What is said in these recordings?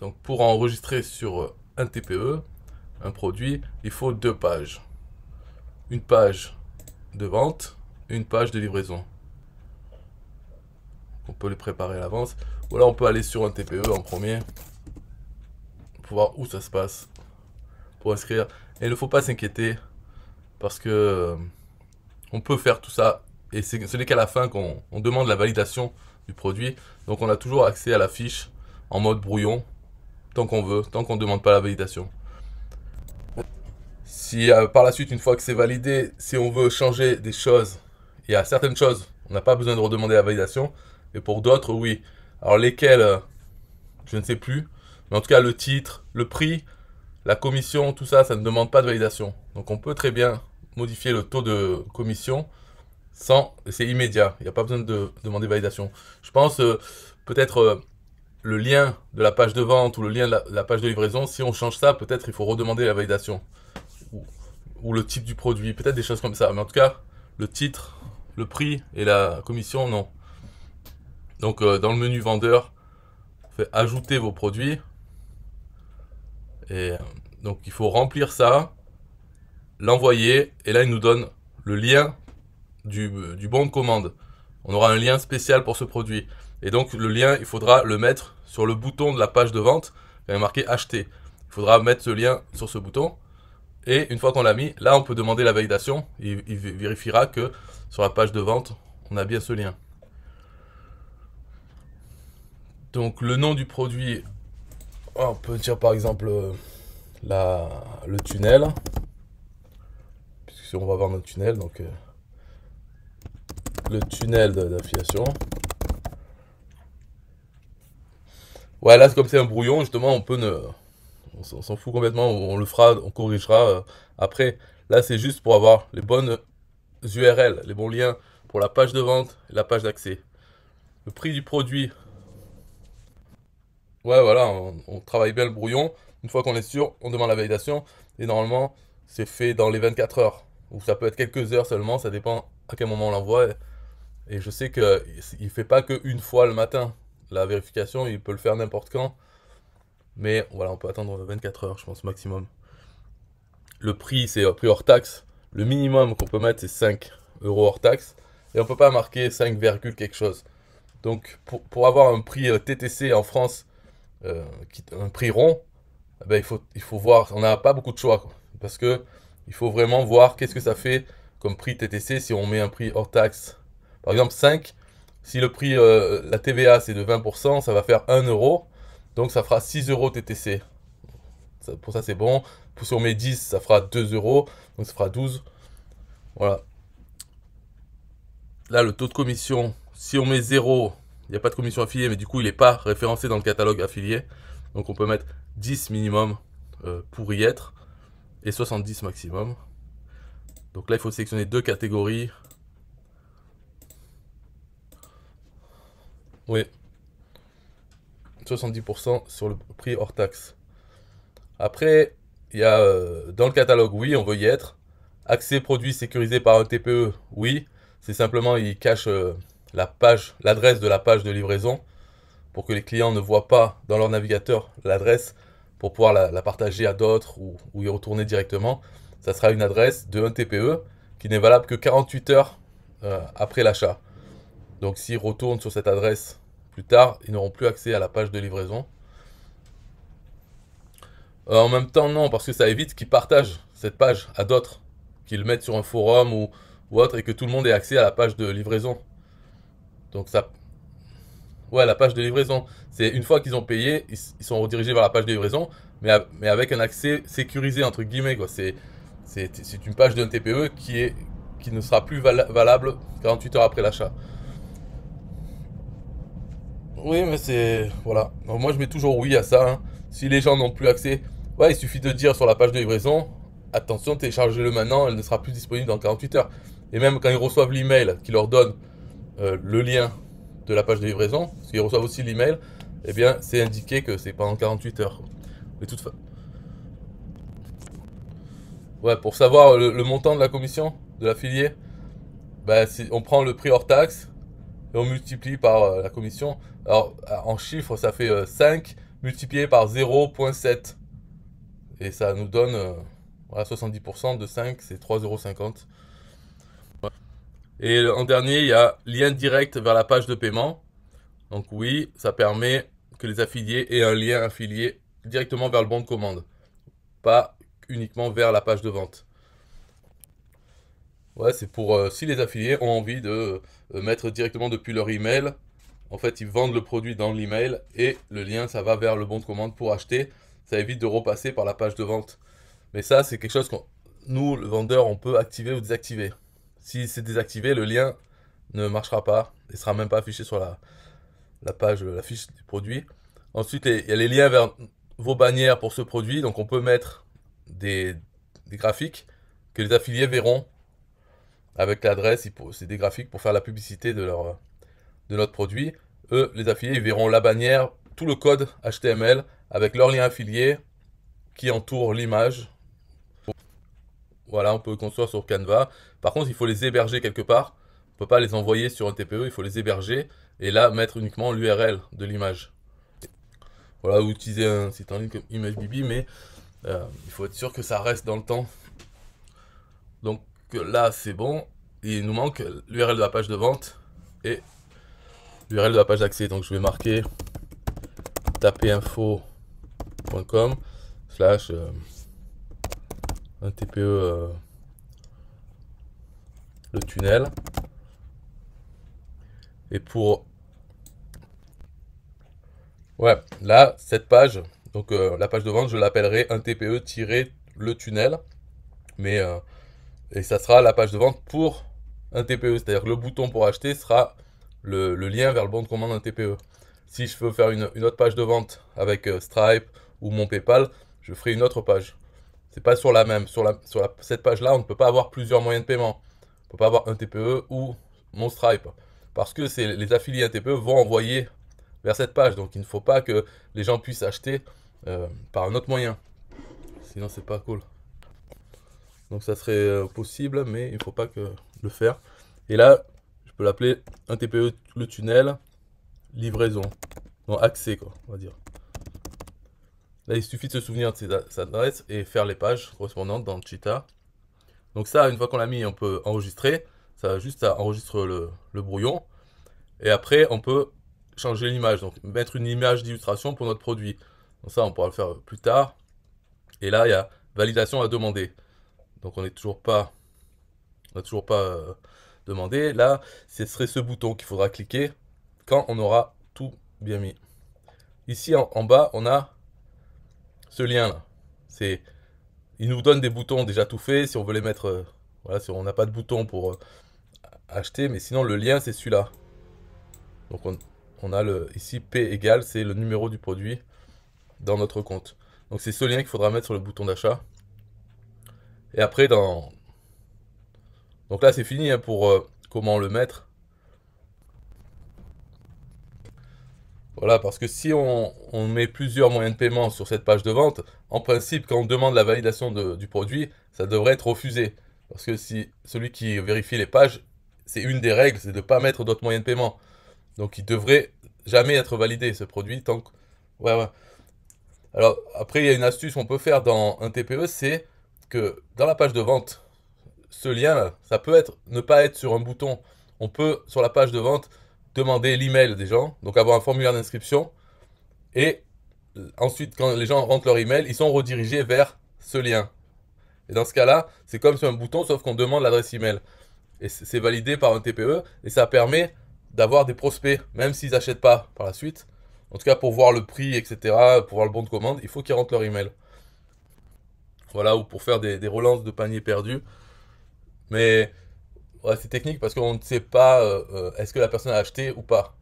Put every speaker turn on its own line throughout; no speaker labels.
Donc pour enregistrer sur euh, un TPE, un produit, il faut deux pages. Une page de vente, une page de livraison. On peut les préparer à l'avance. Ou alors on peut aller sur un TPE en premier pour voir où ça se passe pour inscrire. Et il ne faut pas s'inquiéter parce que euh, on peut faire tout ça et ce n'est qu'à la fin qu'on demande la validation du produit. Donc on a toujours accès à la fiche en mode brouillon tant qu'on veut, tant qu'on ne demande pas la validation. Si euh, par la suite, une fois que c'est validé, si on veut changer des choses, il y a certaines choses, on n'a pas besoin de redemander la validation, et pour d'autres, oui. Alors lesquelles, euh, je ne sais plus, mais en tout cas le titre, le prix, la commission, tout ça, ça ne demande pas de validation. Donc on peut très bien modifier le taux de commission sans, c'est immédiat, il n'y a pas besoin de demander validation. Je pense euh, peut-être le lien de la page de vente ou le lien de la, page de livraison, si on change ça, peut-être il faut redemander la validation. Ou, le type du produit, peut-être des choses comme ça. Mais en tout cas, le titre, le prix et la commission, non. Donc euh, dans le menu vendeur, on fait ajouter vos produits. Et euh, donc il faut remplir ça, l'envoyer, et là il nous donne le lien du, du bon de commande on aura un lien spécial pour ce produit. Et donc le lien, il faudra le mettre sur le bouton de la page de vente, il y marqué acheter. Il faudra mettre ce lien sur ce bouton. Et une fois qu'on l'a mis, là on peut demander la validation. Il, vérifiera que sur la page de vente, on a bien ce lien. Donc le nom du produit, oh, on peut dire par exemple euh, la, le tunnel. Puisque on va voir notre tunnel, donc... Euh, le tunnel d'affiliation. Ouais, là, comme c'est un brouillon, justement, on peut ne... On s'en fout complètement, on le fera, on corrigera euh, après. Là, c'est juste pour avoir les bonnes URL, les bons liens pour la page de vente la page d'accès. Le prix du produit. Ouais, voilà, on, on travaille bien le brouillon. Une fois qu'on est sûr, on demande la validation. Et normalement, c'est fait dans les 24 heures. Ou ça peut être quelques heures seulement, ça dépend à quel moment on l'envoie. Et je sais qu'il ne fait pas qu'une fois le matin. La vérification, il peut le faire n'importe quand. Mais voilà, on peut attendre 24 heures, je pense, maximum. Le prix, c'est prix hors taxe. Le minimum qu'on peut mettre, c'est 5 euros hors taxe. Et on ne peut pas marquer 5, quelque chose. Donc, pour, avoir un prix euh, TTC en France, euh, un prix rond, eh ben, il, faut, il faut voir. On n'a pas beaucoup de choix. Parce que il faut vraiment voir qu'est-ce que ça fait comme prix TTC si on met un prix hors taxe par exemple, 5, si le prix, euh, la TVA, c'est de 20%, ça va faire 1 euro. Donc, ça fera 6 euros TTC. pour ça, c'est bon. Pour, si on met 10, ça fera 2 euros. Donc, ça fera 12. Voilà. Là, le taux de commission, si on met 0, il n'y a pas de commission affiliée, mais du coup, il n'est pas référencé dans le catalogue affilié. Donc, on peut mettre 10 minimum euh, pour y être et 70 maximum. Donc là, il faut sélectionner deux catégories Oui. 70% sur le prix hors taxe. Après, il y a euh, dans le catalogue, oui, on veut y être. Accès produit sécurisé par un TPE, oui. C'est simplement, il cache euh, la page, l'adresse de la page de livraison pour que les clients ne voient pas dans leur navigateur l'adresse pour pouvoir la, partager à d'autres ou, y retourner directement. Ça sera une adresse de un TPE qui n'est valable que 48 heures euh, après l'achat. Donc s'ils retournent sur cette adresse plus tard, ils n'auront plus accès à la page de livraison. Euh, en même temps, non, parce que ça évite qu'ils partagent cette page à d'autres, qu'ils le mettent sur un forum ou, autre et que tout le monde ait accès à la page de livraison. Donc ça... Ouais, la page de livraison, c'est une fois qu'ils ont payé, ils, sont redirigés vers la page de livraison, mais, mais avec un accès sécurisé, entre guillemets. C'est une page d'un TPE qui, est, qui ne sera plus valable 48 heures après l'achat. Oui, mais c'est. Voilà. moi, je mets toujours oui à ça. Hein. Si les gens n'ont plus accès, ouais, il suffit de dire sur la page de livraison attention, téléchargez-le maintenant, elle ne sera plus disponible dans 48 heures. Et même quand ils reçoivent l'email qui leur donne euh, le lien de la page de livraison, s'ils reçoivent aussi l'email, eh bien, c'est indiqué que c'est pendant 48 heures. Mais toute Ouais, pour savoir le, montant de la commission de l'affilié, bah, si on prend le prix hors taxe et on multiplie par euh, la commission. Alors euh, en chiffres, ça fait 5 euh, multiplié par 0.7. Et ça nous donne 70% de 5, c'est euros. Et en dernier, il y a lien direct vers la page de paiement. Donc oui, ça permet que les affiliés aient un lien affilié directement vers le bon de commande, pas uniquement vers la page de vente. Ouais, c'est pour euh, si les affiliés ont envie de euh, mettre directement depuis leur email. En fait, ils vendent le produit dans l'email et le lien, ça va vers le bon de commande pour acheter. Ça évite de repasser par la page de vente. Mais ça, c'est quelque chose que nous, le vendeur, on peut activer ou désactiver. Si c'est désactivé, le lien ne marchera pas et sera même pas affiché sur la, la page, la fiche du produit. Ensuite, il y a les liens vers vos bannières pour ce produit. Donc, on peut mettre des, des graphiques que les affiliés verront avec l'adresse, c'est des graphiques pour faire la publicité de, leur, euh, de notre produit. Eux, les affiliés, ils verront la bannière, tout le code HTML avec leur lien affilié qui entoure l'image. Voilà, on peut construire sur Canva. Par contre, il faut les héberger quelque part. On ne peut pas les envoyer sur un TPE, il faut les héberger et là mettre uniquement l'URL de l'image. Voilà, vous utiliser un site en ligne comme Imagebibi mais euh, il faut être sûr que ça reste dans le temps. Donc là c'est bon. Il nous manque l'URL de la page de vente et l'URL de la page d'accès. Donc je vais marquer info.com slash euh, un TPE euh, le tunnel. Et pour ouais là cette page donc euh, la page de vente je l'appellerai un TPE le tunnel mais et ça sera la page de vente pour un TPE. C'est-à-dire que le bouton pour acheter sera le, lien vers le bon de commande d'un TPE. Si je veux faire une, autre page de vente avec euh, Stripe ou mon PayPal, je ferai une autre page. C'est pas sur la même. Sur, la, cette page-là, on ne peut pas avoir plusieurs moyens de paiement. On ne peut pas avoir un TPE ou mon Stripe. Parce que les affiliés à TPE vont envoyer vers cette page. Donc il ne faut pas que les gens puissent acheter euh, par un autre moyen. Sinon, c'est pas cool. Donc ça serait euh, possible, mais il ne faut pas que le faire. Et là, je peux l'appeler un TPE le tunnel, livraison. Non, accès, quoi, on va dire. Là, il suffit de se souvenir de sa adresse et faire les pages correspondantes dans le Cheetah. Donc ça, une fois qu'on l'a mis, on peut enregistrer. Ça juste à enregistrer le, le brouillon. Et après, on peut changer l'image. Donc mettre une image d'illustration pour notre produit. Donc ça, on pourra le faire plus tard. Et là, il y a validation à demander. Donc on n'est toujours pas, n'a toujours pas euh, demandé. Là, ce serait ce bouton qu'il faudra cliquer quand on aura tout bien mis. Ici en, bas, on a ce lien là. C'est, il nous donne des boutons déjà tout faits. Si on veut les mettre, euh, voilà, si on n'a pas de bouton pour euh, acheter, mais sinon le lien c'est celui-là. Donc on, a le, ici P égale, c'est le numéro du produit dans notre compte. Donc c'est ce lien qu'il faudra mettre sur le bouton d'achat. Et après, dans... Donc là, c'est fini hein, pour euh, comment le mettre. Voilà, parce que si on, met plusieurs moyens de paiement sur cette page de vente, en principe, quand on demande la validation du produit, ça devrait être refusé. Parce que si celui qui vérifie les pages, c'est une des règles, c'est de ne pas mettre d'autres moyens de paiement. Donc il devrait jamais être validé ce produit tant Ouais, ouais. Alors après, il y a une astuce qu'on peut faire dans un TPE, c'est dans la page de vente, ce lien ça peut être ne pas être sur un bouton. On peut, sur la page de vente, demander l'email des gens, donc avoir un formulaire d'inscription. Et euh, ensuite, quand les gens rentrent leur email, ils sont redirigés vers ce lien. Et dans ce cas-là, c'est comme sur un bouton, sauf qu'on demande l'adresse email. Et c'est validé par un TPE, et ça permet d'avoir des prospects, même s'ils n'achètent pas par la suite. En tout cas, pour voir le prix, etc., pour voir le bon de commande, il faut qu'ils rentrent leur email voilà, ou pour faire des, relances de panier perdus, Mais c'est technique parce qu'on ne sait pas euh, euh, est-ce que la personne a acheté ou pas.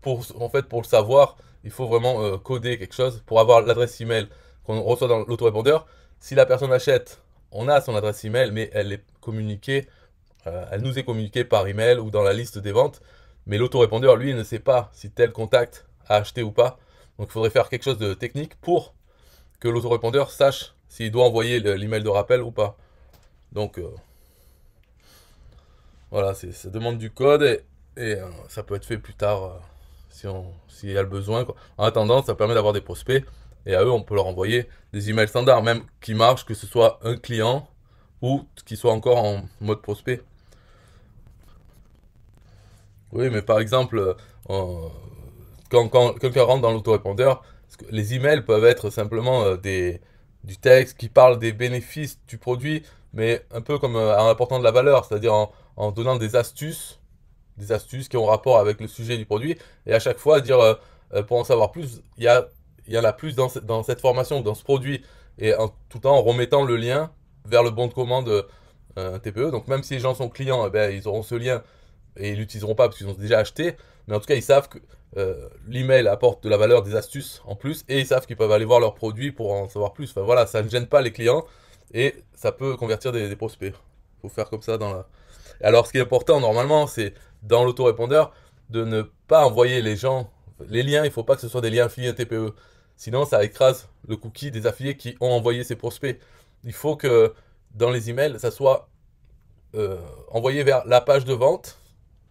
Pour, en fait, pour le savoir, il faut vraiment euh, coder quelque chose pour avoir l'adresse email qu'on reçoit dans l'autorépondeur. Si la personne achète, on a son adresse email, mais elle est communiquée, elle nous est communiquée par email ou dans la liste des ventes. Mais l'autorépondeur, lui, ne sait pas si tel contact a acheté ou pas. Donc, il faudrait faire quelque chose de technique pour que l'autorépondeur sache s'il doit envoyer l'email de rappel ou pas. Donc euh, voilà, ça demande du code et, euh, ça peut être fait plus tard euh, si on s'il y a le besoin. En attendant, ça permet d'avoir des prospects et à eux, on peut leur envoyer des emails standards, même qui marchent, que ce soit un client ou qui soit encore en mode prospect. Oui, mais par exemple, quand, quand quelqu'un rentre dans l'autorépondeur, les emails peuvent être simplement des, du texte qui parle des bénéfices du produit, mais un peu comme euh, en apportant de la valeur, c'est-à-dire en, donnant des astuces, des astuces qui ont rapport avec le sujet du produit, et à chaque fois dire, euh, euh, pour en savoir plus, il y, y en a plus dans, cette formation, dans ce produit, et en, tout en remettant le lien vers le bon de commande TPE. Donc même si les gens sont clients, et eh bien, ils auront ce lien et ils l'utiliseront pas parce qu'ils ont déjà acheté, mais en tout cas ils savent que euh, l'email apporte de la valeur, des astuces en plus, et ils savent qu'ils peuvent aller voir leurs produits pour en savoir plus. Enfin voilà, ça ne gêne pas les clients et ça peut convertir des, des prospects. Faut faire comme ça dans la. Alors ce qui est important normalement, c'est dans l'autorépondeur de ne pas envoyer les gens les liens. Il faut pas que ce soit des liens affiliés à TPE, sinon ça écrase le cookie des affiliés qui ont envoyé ces prospects. Il faut que dans les emails, ça soit euh, envoyé vers la page de vente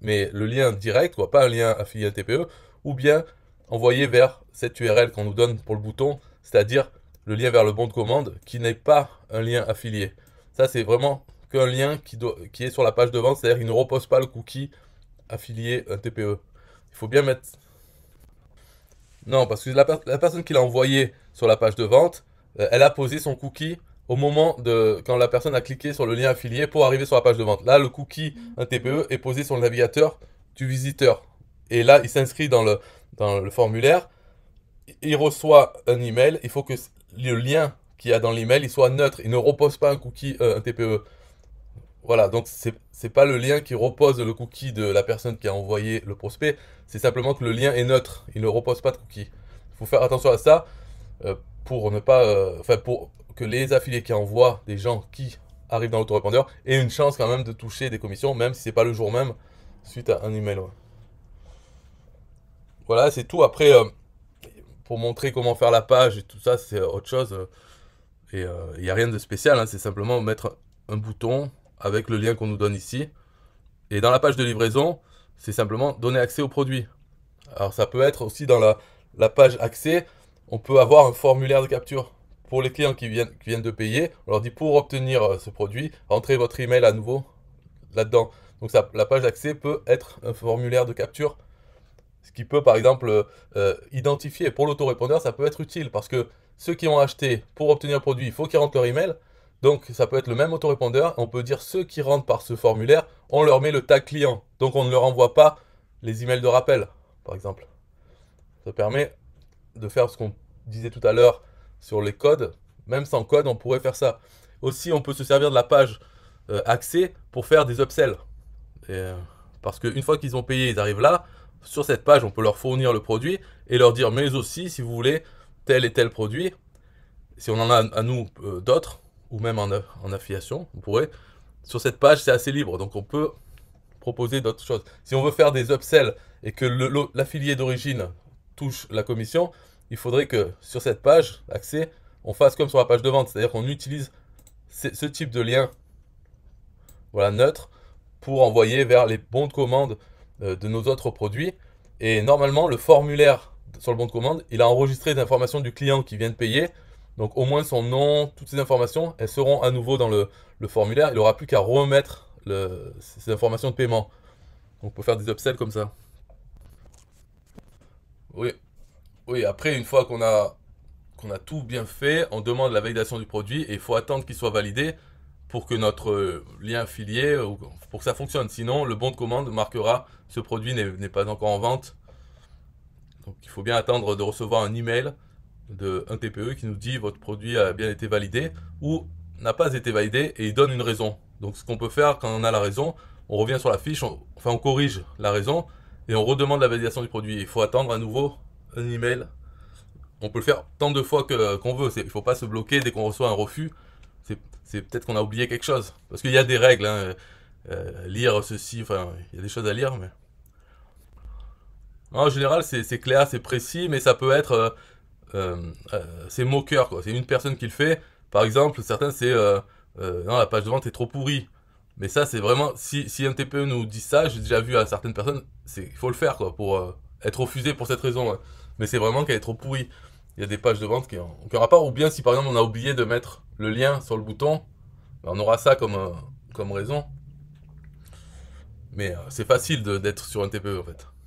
mais le lien direct, pas un lien affilié à TPE, ou bien envoyer vers cette URL qu'on nous donne pour le bouton, c'est-à-dire le lien vers le bon de commande qui n'est pas un lien affilié. Ça, c'est vraiment qu'un lien qui, est sur la page de vente, c'est-à-dire qu'il ne repose pas le cookie affilié à un TPE. Il faut bien mettre... Non, parce que la, personne qui l'a envoyé sur la page de vente, euh, elle a posé son cookie au moment de quand la personne a cliqué sur le lien affilié pour arriver sur la page de vente. Là, le cookie, mm. un TPE, est posé sur le navigateur du visiteur. Et là, il s'inscrit dans le, dans le formulaire. Il reçoit un email. Il faut que le lien qu'il y a dans l'email, il soit neutre. Il ne repose pas un cookie, euh, un TPE. Voilà, donc c'est pas le lien qui repose le cookie de la personne qui a envoyé le prospect. C'est simplement que le lien est neutre. Il ne repose pas de cookie. Il faut faire attention à ça euh, pour ne pas, euh, enfin pour que les affiliés qui envoient des gens qui arrivent dans l'autorépondeur aient une chance quand même de toucher des commissions, même si c'est pas le jour même, suite à un email. Voilà, c'est tout. Après, euh, pour montrer comment faire la page et tout ça, c'est autre chose. Euh, et il euh, n'y a rien de spécial, hein. c'est simplement mettre un bouton avec le lien qu'on nous donne ici. Et dans la page de livraison, c'est simplement donner accès au produit. Alors ça peut être aussi dans la page accès, on peut avoir un formulaire de capture pour les clients qui viennent, viennent de payer, on leur dit pour obtenir euh, ce produit, rentrez votre email à nouveau là-dedans. Donc la page d'accès peut être un formulaire de capture, ce qui peut par exemple euh, euh, identifier pour l'autorépondeur, ça peut être utile parce que ceux qui ont acheté pour obtenir le produit, il faut qu'ils rentrent leur email. Donc ça peut être le même autorépondeur, on peut dire ceux qui rentrent par ce formulaire, on leur met le tag client. Donc on ne leur envoie pas les emails de rappel, par exemple. Ça permet de faire ce qu'on disait tout à l'heure sur les codes. Même sans code, on pourrait faire ça. Aussi, on peut se servir de la page euh, accès pour faire des upsells. Euh, parce qu'une fois qu'ils ont payé, ils arrivent là. Sur cette page, on peut leur fournir le produit et leur dire, mais aussi, si vous voulez, tel et tel produit, si on en a à nous euh, d'autres, ou même en, en affiliation, on pourrait. Sur cette page, c'est assez libre, donc on peut proposer d'autres choses. Si on veut faire des upsells et que l'affilié d'origine touche la commission, il faudrait que sur cette page accès, on fasse comme sur la page de vente, c'est-à-dire qu'on utilise ce type de lien voilà, neutre pour envoyer vers les bons de commande euh, de nos autres produits. Et normalement, le formulaire sur le bon de commande, il a enregistré des informations du client qui vient de payer. Donc au moins son nom, toutes ces informations, elles seront à nouveau dans le, formulaire. Il n'aura plus qu'à remettre ces informations de paiement. Donc on peut faire des upsells comme ça. Oui, oui, après, une fois qu'on a, qu'on a tout bien fait, on demande la validation du produit et il faut attendre qu'il soit validé pour que notre euh, lien affilié, pour que ça fonctionne. Sinon, le bon de commande marquera ce produit n'est pas encore en vente. Donc, il faut bien attendre de recevoir un email de un TPE qui nous dit votre produit a bien été validé ou n'a pas été validé et il donne une raison. Donc, ce qu'on peut faire quand on a la raison, on revient sur la fiche, enfin, on corrige la raison et on redemande la validation du produit. Il faut attendre à nouveau un email, on peut le faire tant de fois que, qu'on veut. Il ne faut pas se bloquer dès qu'on reçoit un refus. C'est, peut-être qu'on a oublié quelque chose. Parce qu'il y a des règles. Hein. Euh, lire ceci, enfin, il y a des choses à lire. Mais... En général, c'est, clair, c'est précis, mais ça peut être. Euh, euh, c'est moqueur, C'est une personne qui le fait. Par exemple, certains, c'est. non, la page de vente est trop pourrie. Mais ça, c'est vraiment. Si, si un TPE nous dit ça, j'ai déjà vu à certaines personnes, il faut le faire, quoi, pour être refusé pour cette raison. Hein. Mais c'est vraiment qu'elle est trop pourrie. Il y a des pages de vente qui n'ont aucun rapport. Ou bien si par exemple on a oublié de mettre le lien sur le bouton, ben, on aura ça comme, euh, comme raison. Mais euh, c'est facile d'être sur un TPE en fait.